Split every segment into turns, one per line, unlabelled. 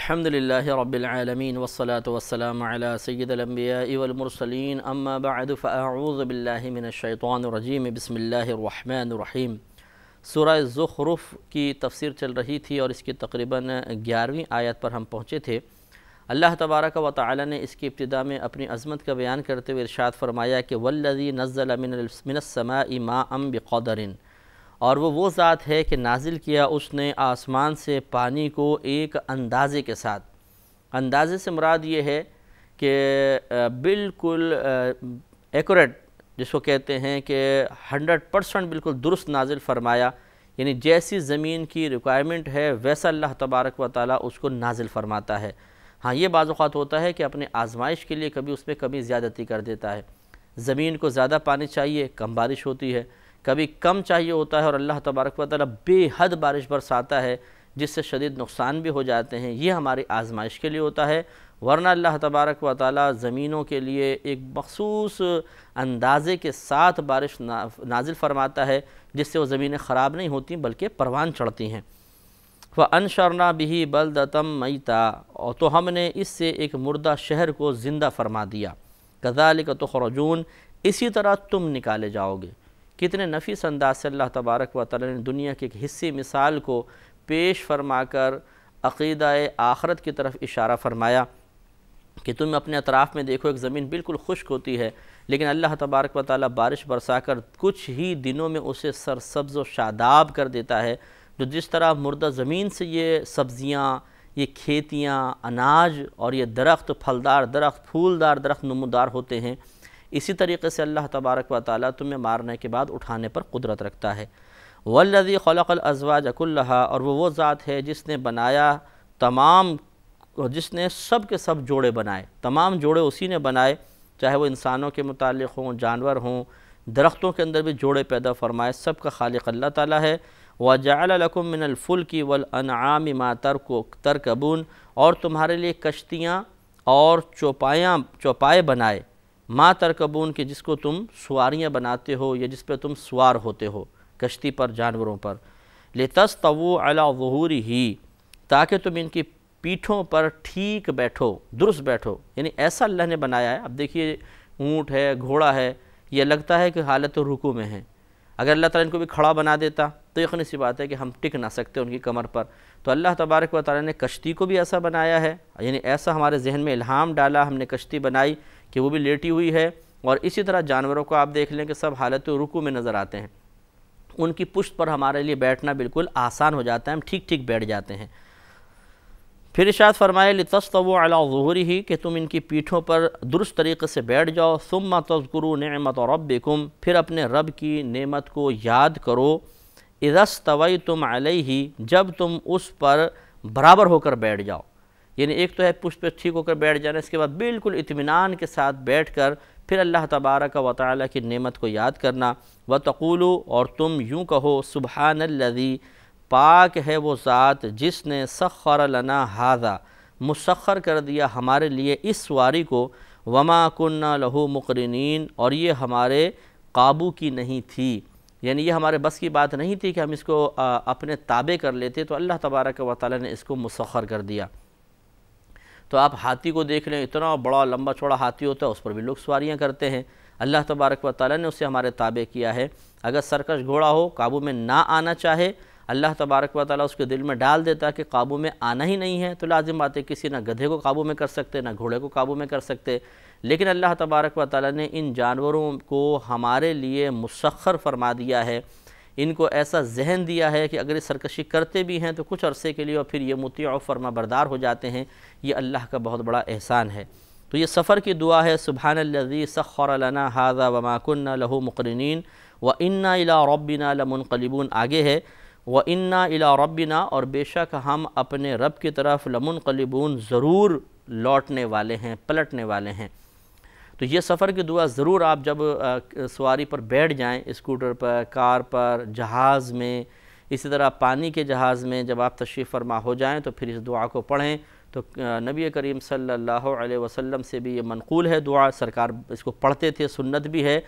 الحمد لله رب العالمين والصلاة والسلام على سيد الأنبياء والمرسلين أما بعد فأعوذ بالله من الشيطان الرجيم بسم اللہ سورة الزخرف کی تفسیر چل رہی تھی اور اس کی تقریباً گیارہویں آیت پر ہم پہنچے تھے اللہ تبارک و تعالی نے اس کی ابتداء میں اپنی عظمت کا بیان کرتے ہوئے ارشاد فرمایا کہ نزل من السماء ماء بقدر اور وہ وہ ذات ہے کہ نازل کیا اس نے آسمان سے پانی کو ایک اندازے کے ساتھ اندازے سے مراد یہ ہے کہ بالکل ایکوریٹ جس کو کہتے ہیں کہ ہنڈریڈ پرسنٹ بالکل درست نازل فرمایا یعنی جیسی زمین کی ریکوائرمنٹ ہے ویسا اللہ تبارک و تعالیٰ اس کو نازل فرماتا ہے ہاں یہ بعض اوقات ہوتا ہے کہ اپنے آزمائش کے لیے کبھی اس میں کمی زیادتی کر دیتا ہے زمین کو زیادہ پانی چاہیے کم بارش ہوتی ہے کبھی کم چاہیے ہوتا ہے اور اللہ تبارک و تعالی بے حد بارش برساتا ہے جس سے شدید نقصان بھی ہو جاتے ہیں یہ ہماری آزمائش کے لیے ہوتا ہے ورنہ اللہ تبارک و تعالی زمینوں کے لیے ایک مخصوص اندازے کے ساتھ بارش نازل فرماتا ہے جس سے وہ زمینیں خراب نہیں ہوتی بلکہ پروان چڑھتی ہیں وہ بِهِ بَلْدَتَمْ مَيْتَا تو ہم نے اس سے ایک مردہ شہر کو زندہ فرما دیا قَذَلِكَ تُخْرَجُونَ اسی طرح تم نکالے جاؤ گے کتنے نفیس انداز سے اللہ تبارک و تعالی نے دنیا کے ایک حصے مثال کو پیش فرما کر عقیدہ آخرت کی طرف اشارہ فرمایا کہ تم اپنے اطراف میں دیکھو ایک زمین بالکل خشک ہوتی ہے لیکن اللہ تبارک و تعالی بارش برسا کر کچھ ہی دنوں میں اسے سرسبز و شاداب کر دیتا ہے جو جس طرح مردہ زمین سے یہ سبزیاں یہ کھیتیاں اناج اور یہ درخت پھلدار درخت پھولدار درخت نمودار ہوتے ہیں اسی طریقے سے اللہ تبارک و تعالیٰ تمہیں مارنے کے بعد اٹھانے پر قدرت رکھتا ہے والذی خلق الازواج اک اور وہ وہ ذات ہے جس نے بنایا تمام جس نے سب کے سب جوڑے بنائے تمام جوڑے اسی نے بنائے چاہے وہ انسانوں کے متعلق ہوں جانور ہوں درختوں کے اندر بھی جوڑے پیدا فرمائے سب کا خالق اللہ تعالیٰ ہے وَجَعَلَ لَكُم مِّنَ الْفُلْكِ وَالْأَنْعَامِ مَا تَرْكُ کو اور تمہارے لیے کشتیاں اور چوپایا چوپائے بنائے ما ترکبون کہ جس کو تم سواریاں بناتے ہو یا جس پہ تم سوار ہوتے ہو کشتی پر جانوروں پر لِتَسْتَوُوا عَلَى ظُهُورِهِ تاکہ تم ان کی پیٹھوں پر ٹھیک بیٹھو درست بیٹھو یعنی ایسا اللہ نے بنایا ہے اب دیکھیے اونٹ ہے گھوڑا ہے یہ لگتا ہے کہ حالت رکو میں ہے اگر اللہ تعالیٰ ان کو بھی کھڑا بنا دیتا تو سی بات ہے کہ ہم ٹک نہ سکتے ان کی کمر پر تو اللہ تبارک و تعالی نے کشتی کو بھی ایسا بنایا ہے یعنی ایسا ہمارے ذہن میں الہام ڈالا ہم نے کشتی بنائی کہ وہ بھی لیٹی ہوئی ہے اور اسی طرح جانوروں کو آپ دیکھ لیں کہ سب حالت و رکو میں نظر آتے ہیں ان کی پشت پر ہمارے لیے بیٹھنا بالکل آسان ہو جاتا ہے ہم ٹھیک ٹھیک بیٹھ جاتے ہیں پھر ارشاد فرمائے لِتَسْتَوُوا عَلَى ظُهُرِهِ کہ تم ان کی پیٹھوں پر درست طریقے سے بیٹھ جاؤ ثُمَّ تَذْكُرُوا نِعْمَةَ رَبِّكُمْ پھر اپنے رب کی نعمت کو یاد کرو ارس طوی تم علیہ جب تم اس پر برابر ہو کر بیٹھ جاؤ یعنی ایک تو ہے پر ٹھیک ہو کر بیٹھ جانا اس کے بعد بالکل اطمینان کے ساتھ بیٹھ کر پھر اللہ تبارک و تعالی کی نعمت کو یاد کرنا وطقولو اور تم یوں کہو سبحان اللذی پاک ہے وہ ذات جس نے سخر لنا حاضہ مسخر کر دیا ہمارے لیے اس سواری کو وما کنہ لہو مقرنین اور یہ ہمارے قابو کی نہیں تھی یعنی یہ ہمارے بس کی بات نہیں تھی کہ ہم اس کو اپنے تابع کر لیتے تو اللہ تبارک و تعالی نے اس کو مسخر کر دیا تو آپ ہاتھی کو دیکھ لیں اتنا بڑا لمبا چوڑا ہاتھی ہوتا ہے اس پر بھی لوگ سواریاں کرتے ہیں اللہ تبارک و تعالی نے اسے ہمارے تابع کیا ہے اگر سرکش گھوڑا ہو قابو میں نہ آنا چاہے اللہ تبارک و تعالی اس کے دل میں ڈال دیتا کہ قابو میں آنا ہی نہیں ہے تو لازم بات ہے کسی نہ گدھے کو قابو میں کر سکتے نہ گھوڑے کو قابو میں کر سکتے لیکن اللہ تبارک و تعالی نے ان جانوروں کو ہمارے لیے مسخر فرما دیا ہے ان کو ایسا ذہن دیا ہے کہ اگر یہ سرکشی کرتے بھی ہیں تو کچھ عرصے کے لیے اور پھر یہ و فرما بردار ہو جاتے ہیں یہ اللہ کا بہت بڑا احسان ہے تو یہ سفر کی دعا ہے سبحان سخر الزی وما حاضہ وماکنل مقرنین و انا العربین نمن آگے ہے وانا الی ربنا اور بے شک ہم اپنے رب کی طرف لمنقلبون ضرور لوٹنے والے ہیں پلٹنے والے ہیں تو یہ سفر کی دعا ضرور آپ جب سواری پر بیٹھ جائیں اسکوٹر پر کار پر جہاز میں اسی طرح پانی کے جہاز میں جب آپ تشریف فرما ہو جائیں تو پھر اس دعا کو پڑھیں تو نبی کریم صلی اللہ علیہ وسلم سے بھی یہ منقول ہے دعا سرکار اس کو پڑھتے تھے سنت بھی ہے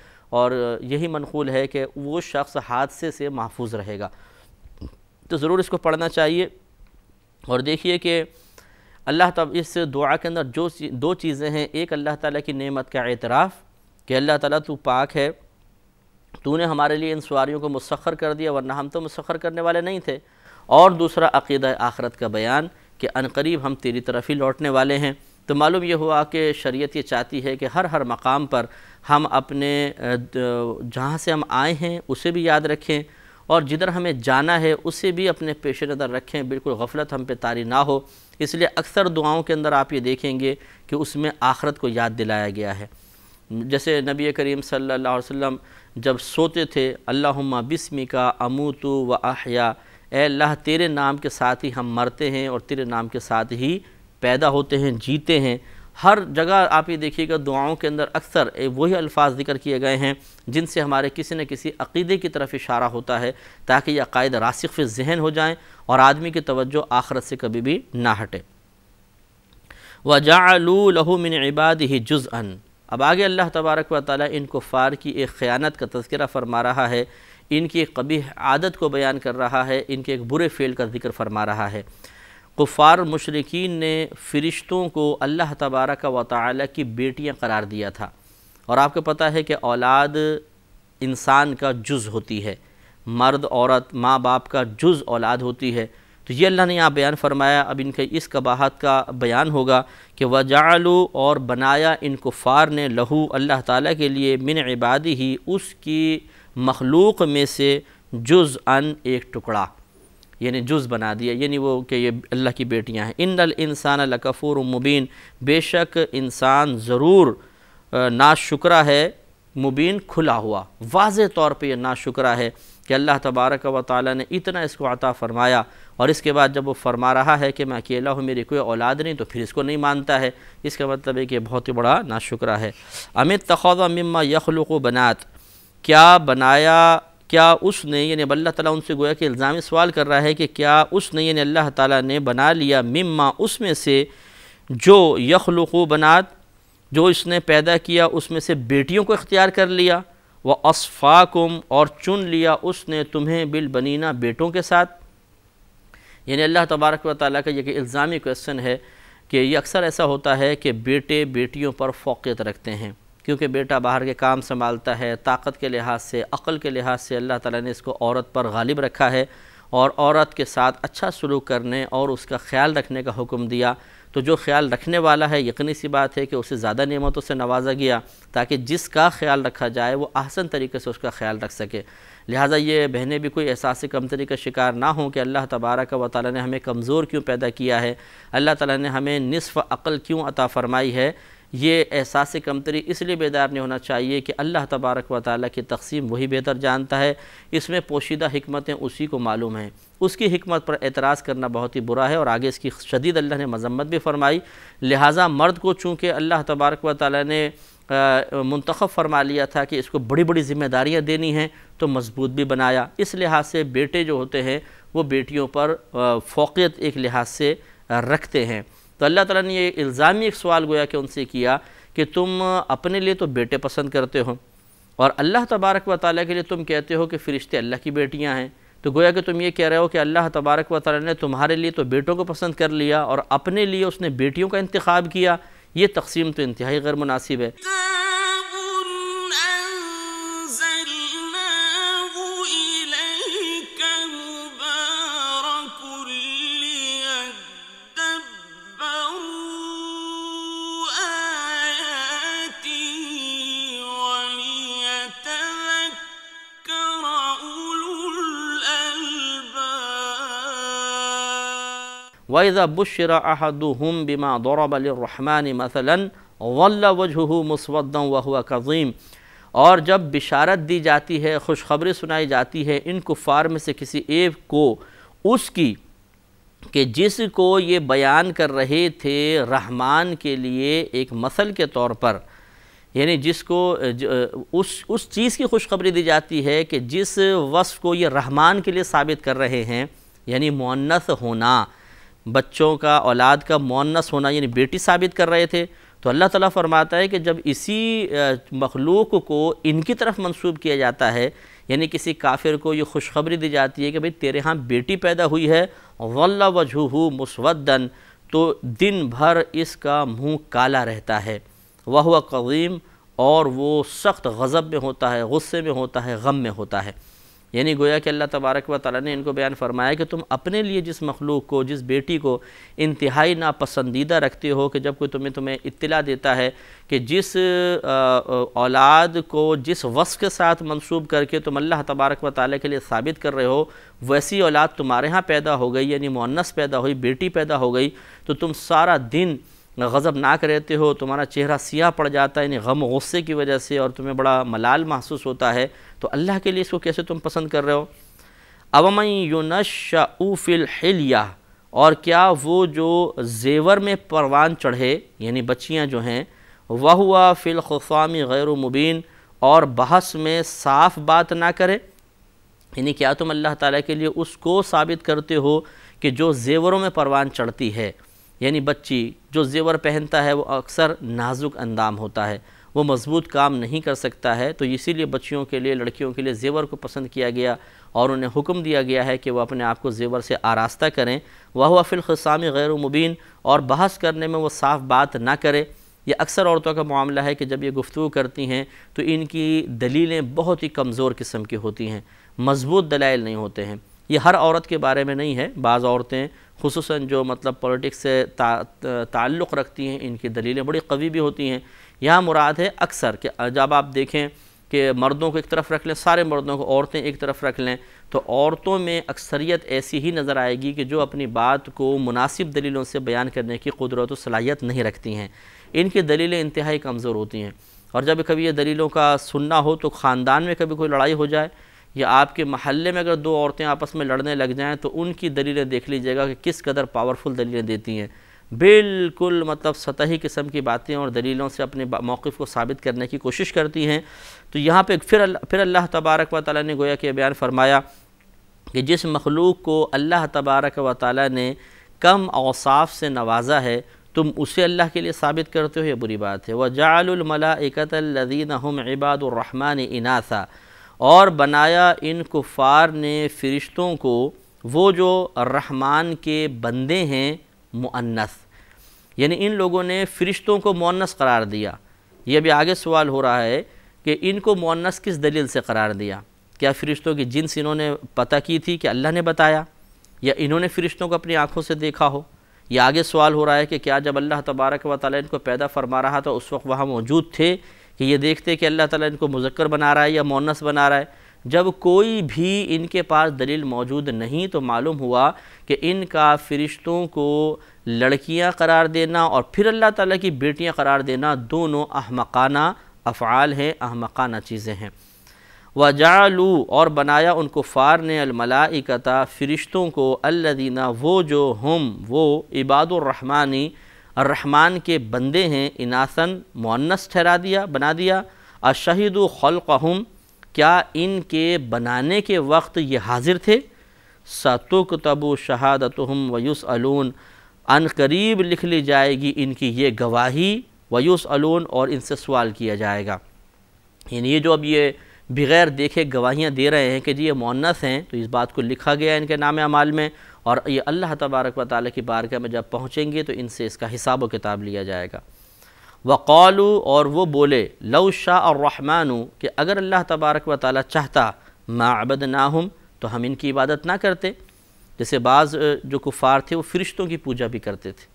اور یہی منقول ہے کہ وہ شخص حادثے سے محفوظ رہے گا تو ضرور اس کو پڑھنا چاہیے اور دیکھیے کہ اللہ تب اس دعا کے اندر دو دو چیزیں ہیں ایک اللہ تعالیٰ کی نعمت کا اعتراف کہ اللہ تعالیٰ تو پاک ہے تو نے ہمارے لیے ان سواریوں کو مسخر کر دیا ورنہ ہم تو مسخر کرنے والے نہیں تھے اور دوسرا عقیدہ آخرت کا بیان کہ عنقریب ہم تیری طرف ہی لوٹنے والے ہیں تو معلوم یہ ہوا کہ شریعت یہ چاہتی ہے کہ ہر ہر مقام پر ہم اپنے جہاں سے ہم آئے ہیں اسے بھی یاد رکھیں اور جدھر ہمیں جانا ہے اسے بھی اپنے پیش نظر رکھیں بالکل غفلت ہم پہ تاری نہ ہو اس لیے اکثر دعاؤں کے اندر آپ یہ دیکھیں گے کہ اس میں آخرت کو یاد دلایا گیا ہے جیسے نبی کریم صلی اللہ علیہ وسلم جب سوتے تھے اللہم بسمی کا اموتو و احیا اے اللہ تیرے نام کے ساتھ ہی ہم مرتے ہیں اور تیرے نام کے ساتھ ہی پیدا ہوتے ہیں جیتے ہیں ہر جگہ آپ یہ دیکھیے گا دعاؤں کے اندر اکثر وہی الفاظ ذکر کیے گئے ہیں جن سے ہمارے کسی نہ کسی عقیدے کی طرف اشارہ ہوتا ہے تاکہ یہ عقائد راسخ فی ذہن ہو جائیں اور آدمی کی توجہ آخرت سے کبھی بھی نہ ہٹے وَجَعَلُوا لَهُ مِنْ عِبَادِهِ جُزْءًا اب آگے اللہ تبارک و تعالی ان کفار کی ایک خیانت کا تذکرہ فرما رہا ہے ان کی ایک قبیح عادت کو بیان کر رہا ہے ان کے ایک برے فعل کا ذکر فرما رہا ہے کفار مشرقین نے فرشتوں کو اللہ تبارک و تعالی کی بیٹیاں قرار دیا تھا اور آپ کو پتہ ہے کہ اولاد انسان کا جز ہوتی ہے مرد عورت ماں باپ کا جز اولاد ہوتی ہے تو یہ اللہ نے یہاں بیان فرمایا اب ان کے اس قباحت کا بیان ہوگا کہ وجاعلو اور بنایا ان کفار نے لہو اللہ تعالیٰ کے لیے من عبادی ہی اس کی مخلوق میں سے جز ان ایک ٹکڑا یعنی جز بنا دیا یعنی وہ کہ یہ اللہ کی بیٹیاں ہیں ان الانسان لکفور مبین بے شک انسان ضرور ناشکرہ ہے مبین کھلا ہوا واضح طور پہ یہ ناشکرہ ہے کہ اللہ تبارک و تعالی نے اتنا اس کو عطا فرمایا اور اس کے بعد جب وہ فرما رہا ہے کہ میں اکیلا ہوں میری کوئی اولاد نہیں تو پھر اس کو نہیں مانتا ہے اس کا مطلب ہے یہ بہت ہی بڑا ناشکرہ ہے امت تخوابہ مما یخلق و بنات کیا بنایا کیا اس نے یعنی اللہ تعالیٰ ان سے گویا کہ الزامی سوال کر رہا ہے کہ کیا اس نے یعنی اللہ تعالیٰ نے بنا لیا مما اس میں سے جو یخلق و بنات جو اس نے پیدا کیا اس میں سے بیٹیوں کو اختیار کر لیا وہ اور چن لیا اس نے تمہیں بِالْبَنِينَ بیٹوں کے ساتھ یعنی اللہ تبارک و تعالیٰ کا یہ الزامی کوشچن ہے کہ یہ اکثر ایسا ہوتا ہے کہ بیٹے بیٹیوں پر فوقیت رکھتے ہیں کیونکہ بیٹا باہر کے کام سنبھالتا ہے طاقت کے لحاظ سے عقل کے لحاظ سے اللہ تعالیٰ نے اس کو عورت پر غالب رکھا ہے اور عورت کے ساتھ اچھا سلوک کرنے اور اس کا خیال رکھنے کا حکم دیا تو جو خیال رکھنے والا ہے یقینی سی بات ہے کہ اسے زیادہ نعمتوں سے نوازا گیا تاکہ جس کا خیال رکھا جائے وہ احسن طریقے سے اس کا خیال رکھ سکے لہٰذا یہ بہنیں بھی کوئی احساس کمتری کا شکار نہ ہوں کہ اللہ تبارک و تعالی نے ہمیں کمزور کیوں پیدا کیا ہے اللہ تعالی نے ہمیں نصف عقل کیوں عطا فرمائی ہے یہ احساس کمتری اس لیے بیدار نہیں ہونا چاہیے کہ اللہ تبارک و تعالیٰ کی تقسیم وہی بہتر جانتا ہے اس میں پوشیدہ حکمتیں اسی کو معلوم ہیں اس کی حکمت پر اعتراض کرنا بہت ہی برا ہے اور آگے اس کی شدید اللہ نے مذمت بھی فرمائی لہٰذا مرد کو چونکہ اللہ تبارک و تعالیٰ نے منتخب فرما لیا تھا کہ اس کو بڑی بڑی ذمہ داریاں دینی ہیں تو مضبوط بھی بنایا اس لحاظ سے بیٹے جو ہوتے ہیں وہ بیٹیوں پر فوقیت ایک لحاظ سے رکھتے ہیں تو اللہ تعالیٰ نے یہ الزامی ایک سوال گویا کہ ان سے کیا کہ تم اپنے لیے تو بیٹے پسند کرتے ہو اور اللہ تبارک و تعالیٰ کے لیے تم کہتے ہو کہ فرشتے اللہ کی بیٹیاں ہیں تو گویا کہ تم یہ کہہ رہے ہو کہ اللہ تبارک و تعالیٰ نے تمہارے لیے تو بیٹوں کو پسند کر لیا اور اپنے لیے اس نے بیٹیوں کا انتخاب کیا یہ تقسیم تو انتہائی غیر مناسب ہے وَإِذَا بُشِّرَ أَحَدُهُمْ بِمَا ضَرَبَ لِلرَّحْمَانِ مَثَلًا وَلَّ وَجْهُهُ و وَهُوَ كَظِيمٌ اور جب بشارت دی جاتی ہے خوشخبری سنائی جاتی ہے ان کفار میں سے کسی ایک کو اس کی کہ جس کو یہ بیان کر رہے تھے رحمان کے لیے ایک مثل کے طور پر یعنی جس کو اس اس چیز کی خوشخبری دی جاتی ہے کہ جس وصف کو یہ رحمان کے لیے ثابت کر رہے ہیں یعنی معنث ہونا بچوں کا اولاد کا مونس ہونا یعنی بیٹی ثابت کر رہے تھے تو اللہ تعالیٰ فرماتا ہے کہ جب اسی مخلوق کو ان کی طرف منسوب کیا جاتا ہے یعنی کسی کافر کو یہ خوشخبری دی جاتی ہے کہ بھئی تیرے ہاں بیٹی پیدا ہوئی ہے غلّ وَجْهُهُ مُسْوَدًا تو دن بھر اس کا منہ کالا رہتا ہے وہ وویم اور وہ سخت غضب میں ہوتا ہے غصے میں ہوتا ہے غم میں ہوتا ہے یعنی گویا کہ اللہ تبارک و تعالی نے ان کو بیان فرمایا کہ تم اپنے لیے جس مخلوق کو جس بیٹی کو انتہائی ناپسندیدہ رکھتے ہو کہ جب کوئی تمہیں تمہیں اطلاع دیتا ہے کہ جس اولاد کو جس وصف کے ساتھ منصوب کر کے تم اللہ تبارک و تعالی کے لیے ثابت کر رہے ہو ویسی اولاد تمہارے ہاں پیدا ہو گئی یعنی مونس پیدا ہوئی بیٹی پیدا ہو گئی تو تم سارا دن غضب ناک رہتے ہو تمہارا چہرہ سیاہ پڑ جاتا ہے یعنی غم و غصے کی وجہ سے اور تمہیں بڑا ملال محسوس ہوتا ہے تو اللہ کے لیے اس کو کیسے تم پسند کر رہے ہو اَوَمَنْ يُنَشَّعُ فِي الْحِلْيَةِ اور کیا وہ جو زیور میں پروان چڑھے یعنی بچیاں جو ہیں فِي الْخُفَامِ غیر مُبِينَ اور بحث میں صاف بات نہ کرے یعنی کیا تم اللہ تعالیٰ کے لیے اس کو ثابت کرتے ہو کہ جو زیوروں میں پروان چڑھتی ہے یعنی بچی جو زیور پہنتا ہے وہ اکثر نازک اندام ہوتا ہے وہ مضبوط کام نہیں کر سکتا ہے تو اسی لیے بچیوں کے لیے لڑکیوں کے لیے زیور کو پسند کیا گیا اور انہیں حکم دیا گیا ہے کہ وہ اپنے آپ کو زیور سے آراستہ کریں وہ فِي غیر و مبین اور بحث کرنے میں وہ صاف بات نہ کرے یہ اکثر عورتوں کا معاملہ ہے کہ جب یہ گفتگو کرتی ہیں تو ان کی دلیلیں بہت ہی کمزور قسم کی ہوتی ہیں مضبوط دلائل نہیں ہوتے ہیں یہ ہر عورت کے بارے میں نہیں ہے بعض عورتیں خصوصاً جو مطلب پولیٹکس سے تعلق رکھتی ہیں ان کی دلیلیں بڑی قوی بھی ہوتی ہیں یہاں مراد ہے اکثر کہ جب آپ دیکھیں کہ مردوں کو ایک طرف رکھ لیں سارے مردوں کو عورتیں ایک طرف رکھ لیں تو عورتوں میں اکثریت ایسی ہی نظر آئے گی کہ جو اپنی بات کو مناسب دلیلوں سے بیان کرنے کی قدرت و صلاحیت نہیں رکھتی ہیں ان کی دلیلیں انتہائی کمزور ہوتی ہیں اور جب کبھی یہ دلیلوں کا سننا ہو تو خاندان میں کبھی کوئی لڑائی ہو جائے یا آپ کے محلے میں اگر دو عورتیں آپس میں لڑنے لگ جائیں تو ان کی دلیلیں دیکھ لیجئے گا کہ کس قدر پاورفل دلیلیں دیتی ہیں بالکل مطلب سطحی قسم کی باتیں اور دلیلوں سے اپنے موقف کو ثابت کرنے کی کوشش کرتی ہیں تو یہاں پہ پھر پھر اللہ تبارک و تعالیٰ نے گویا کہ بیان فرمایا کہ جس مخلوق کو اللہ تبارک و تعالیٰ نے کم اوصاف سے نوازا ہے تم اسے اللہ کے لیے ثابت کرتے ہو یہ بری بات ہے وَجَعَلُ الْمَلَائِكَةَ الَّذِينَ هُمْ عِبَادُ الرَّحْمَانِ اناسا اور بنایا ان کفار نے فرشتوں کو وہ جو رحمان کے بندے ہیں معنث یعنی ان لوگوں نے فرشتوں کو مؤنث قرار دیا یہ بھی آگے سوال ہو رہا ہے کہ ان کو مؤنث کس دلیل سے قرار دیا کیا فرشتوں کی جنس انہوں نے پتہ کی تھی کہ اللہ نے بتایا یا انہوں نے فرشتوں کو اپنی آنکھوں سے دیکھا ہو یہ آگے سوال ہو رہا ہے کہ کیا جب اللہ تبارک و تعالیٰ ان کو پیدا فرما رہا تھا اس وقت وہاں موجود تھے کہ یہ دیکھتے کہ اللہ تعالیٰ ان کو مذکر بنا رہا ہے یا مونس بنا رہا ہے جب کوئی بھی ان کے پاس دلیل موجود نہیں تو معلوم ہوا کہ ان کا فرشتوں کو لڑکیاں قرار دینا اور پھر اللہ تعالیٰ کی بیٹیاں قرار دینا دونوں احمقانہ افعال ہیں احمقانہ چیزیں ہیں و اور بنایا ان کو نے الملائکتا فرشتوں کو الذین وہ جو ہم وہ عباد الرحمانی الرحمن کے بندے ہیں اناسن مونس ٹھہرا دیا بنا دیا اشہد خلقہم کیا ان کے بنانے کے وقت یہ حاضر تھے سات شہادتہم ویسعلون ان قریب لکھ لی جائے گی ان کی یہ گواہی ویسعلون اور ان سے سوال کیا جائے گا یعنی یہ جو اب یہ بغیر دیکھے گواہیاں دے رہے ہیں کہ جی یہ مونس ہیں تو اس بات کو لکھا گیا ہے ان کے نام عمال میں اور یہ اللہ تبارک و تعالیٰ کی بارگاہ میں جب پہنچیں گے تو ان سے اس کا حساب و کتاب لیا جائے گا وقالو اور وہ بولے لو شاہ اور رحمانو کہ اگر اللہ تبارک و تعالیٰ چاہتا ما عبدناہم نہ تو ہم ان کی عبادت نہ کرتے جیسے بعض جو کفار تھے وہ فرشتوں کی پوجا بھی کرتے تھے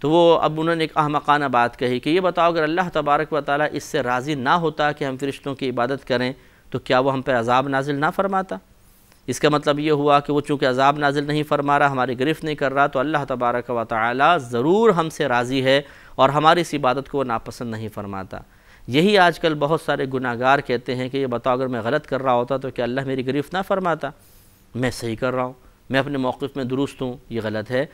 تو وہ اب انہوں نے ایک احمقانہ بات کہی کہ یہ بتاؤ اگر اللہ تبارک و تعالیٰ اس سے راضی نہ ہوتا کہ ہم فرشتوں کی عبادت کریں تو کیا وہ ہم پہ عذاب نازل نہ فرماتا اس کا مطلب یہ ہوا کہ وہ چونکہ عذاب نازل نہیں فرما رہا ہماری گرفت نہیں کر رہا تو اللہ تبارک و تعالی ضرور ہم سے راضی ہے اور ہماری اس عبادت کو وہ ناپسند نہیں فرماتا یہی آج کل بہت سارے گناہ گار کہتے ہیں کہ یہ بتاؤ اگر میں غلط کر رہا ہوتا تو کہ اللہ میری گرفت نہ فرماتا میں صحیح کر رہا ہوں میں اپنے موقف میں درست ہوں یہ غلط ہے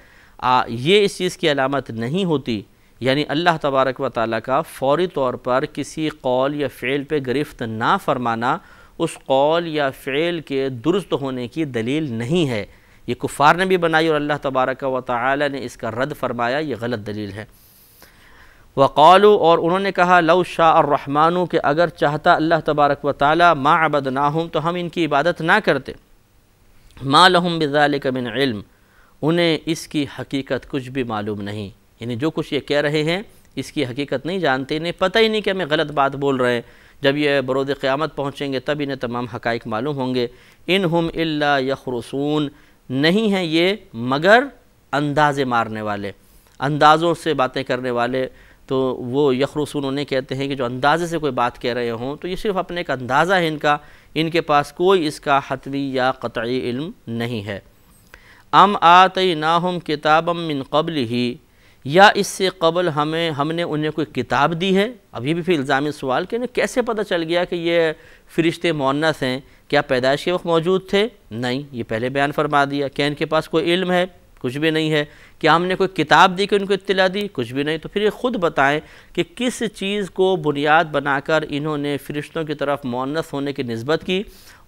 یہ اس چیز کی علامت نہیں ہوتی یعنی اللہ تبارک و تعالیٰ کا فوری طور پر کسی قول یا فعل پہ گرفت نہ فرمانا اس قول یا فعل کے درست ہونے کی دلیل نہیں ہے یہ کفار نے بھی بنائی اور اللہ تبارک و تعالی نے اس کا رد فرمایا یہ غلط دلیل ہے وقالو اور انہوں نے کہا لو شاہ اور کہ اگر چاہتا اللہ تبارک و تعالی ما عبد نہ ہوں تو ہم ان کی عبادت نہ کرتے ما لہم بذالک من علم انہیں اس کی حقیقت کچھ بھی معلوم نہیں یعنی جو کچھ یہ کہہ رہے ہیں اس کی حقیقت نہیں جانتے انہیں پتہ ہی نہیں کہ ہمیں غلط بات بول رہے ہیں جب یہ برود قیامت پہنچیں گے تب انہیں تمام حقائق معلوم ہوں گے انہم الا یخرسون نہیں ہیں یہ مگر اندازے مارنے والے اندازوں سے باتیں کرنے والے تو وہ یخرسون انہیں کہتے ہیں کہ جو اندازے سے کوئی بات کہہ رہے ہوں تو یہ صرف اپنے ایک اندازہ ہے ان کا ان کے پاس کوئی اس کا حتوی یا قطعی علم نہیں ہے ام آتیناہم کتابا من قبل ہی یا اس سے قبل ہمیں ہم نے انہیں کوئی کتاب دی ہے ابھی بھی پھر الزامی سوال کہ انہیں کیسے پتہ چل گیا کہ یہ فرشتے مونس ہیں کیا پیدائش کے وقت موجود تھے نہیں یہ پہلے بیان فرما دیا کہ ان کے پاس کوئی علم ہے کچھ بھی نہیں ہے کیا ہم نے کوئی کتاب دی کہ ان کو اطلاع دی کچھ بھی نہیں تو پھر یہ خود بتائیں کہ کس چیز کو بنیاد بنا کر انہوں نے فرشتوں کی طرف مونس ہونے کی نسبت کی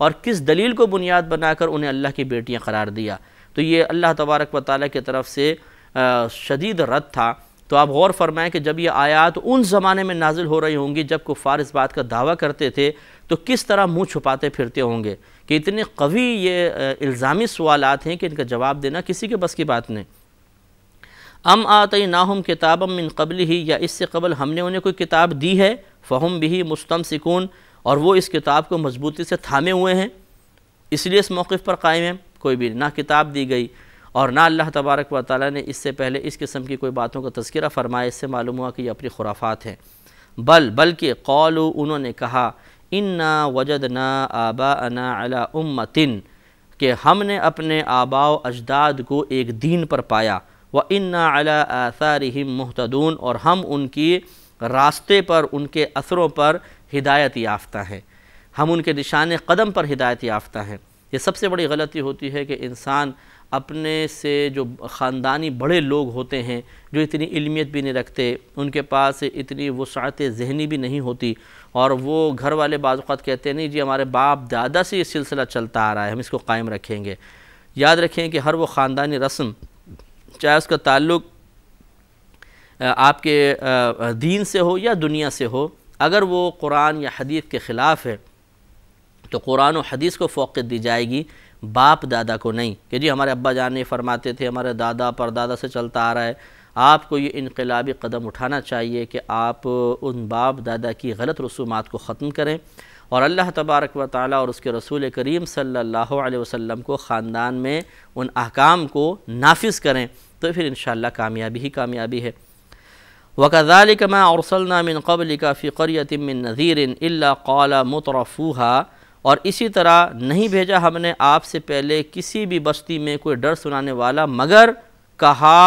اور کس دلیل کو بنیاد بنا کر انہیں اللہ کی بیٹیاں قرار دیا تو یہ اللہ تبارک و تعالیٰ کی طرف سے شدید رد تھا تو آپ غور فرمائیں کہ جب یہ آیات ان زمانے میں نازل ہو رہی ہوں گی جب کفار اس بات کا دعویٰ کرتے تھے تو کس طرح منہ چھپاتے پھرتے ہوں گے کہ اتنے قوی یہ الزامی سوالات ہیں کہ ان کا جواب دینا کسی کے بس کی بات نہیں ام آتی نا ہم کتاب قبل ہی یا اس سے قبل ہم نے انہیں کوئی کتاب دی ہے فہم بھی ہی سکون اور وہ اس کتاب کو مضبوطی سے تھامے ہوئے ہیں اس لیے اس موقف پر قائم ہیں کوئی بھی نہ کتاب دی گئی اور نہ اللہ تبارک و تعالی نے اس سے پہلے اس قسم کی کوئی باتوں کا تذکرہ فرمائے اس سے معلوم ہوا کہ یہ اپنی خرافات ہیں بل بلکہ قولو انہوں نے کہا انا وجدنا آباءنا نا آبا کہ ہم نے اپنے آباء و اجداد کو ایک دین پر پایا وَإِنَّا عَلَىٰ آثَارِهِمْ مُحْتَدُونَ اور ہم ان کی راستے پر ان کے اثروں پر ہدایت یافتہ ہیں ہم ان کے نشان قدم پر ہدایت یافتہ ہیں یہ سب سے بڑی غلطی ہوتی ہے کہ انسان اپنے سے جو خاندانی بڑے لوگ ہوتے ہیں جو اتنی علمیت بھی نہیں رکھتے ان کے پاس اتنی وسعت ذہنی بھی نہیں ہوتی اور وہ گھر والے بعض اوقات کہتے ہیں نہیں جی ہمارے باپ دادا سے یہ سلسلہ چلتا آ رہا ہے ہم اس کو قائم رکھیں گے یاد رکھیں کہ ہر وہ خاندانی رسم چاہے اس کا تعلق آپ کے دین سے ہو یا دنیا سے ہو اگر وہ قرآن یا حدیث کے خلاف ہے تو قرآن و حدیث کو فوقت دی جائے گی باپ دادا کو نہیں کہ جی ہمارے ابا جان فرماتے تھے ہمارے دادا پردادا سے چلتا آ رہا ہے آپ کو یہ انقلابی قدم اٹھانا چاہیے کہ آپ ان باپ دادا کی غلط رسومات کو ختم کریں اور اللہ تبارک و تعالی اور اس کے رسول کریم صلی اللہ علیہ وسلم کو خاندان میں ان احکام کو نافذ کریں تو پھر انشاءاللہ کامیابی ہی کامیابی ہے وَكَذَلِكَ مَا أَرْسَلْنَا مِن قَبْلِكَ فِي قَرْيَةٍ مِّن نَذِيرٍ إِلَّا قَالَ مُطْرَفُوهَا اور اسی طرح نہیں بھیجا ہم نے آپ سے پہلے کسی بھی بستی میں کوئی ڈر سنانے والا مگر کہا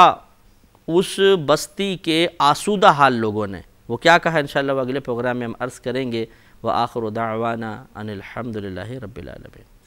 اس بستی کے آسودہ حال لوگوں نے وہ کیا کہا انشاءاللہ وہ اگلے پروگرام میں ہم عرض کریں گے وآخر دعوانا ان الحمدللہ رب العالمِن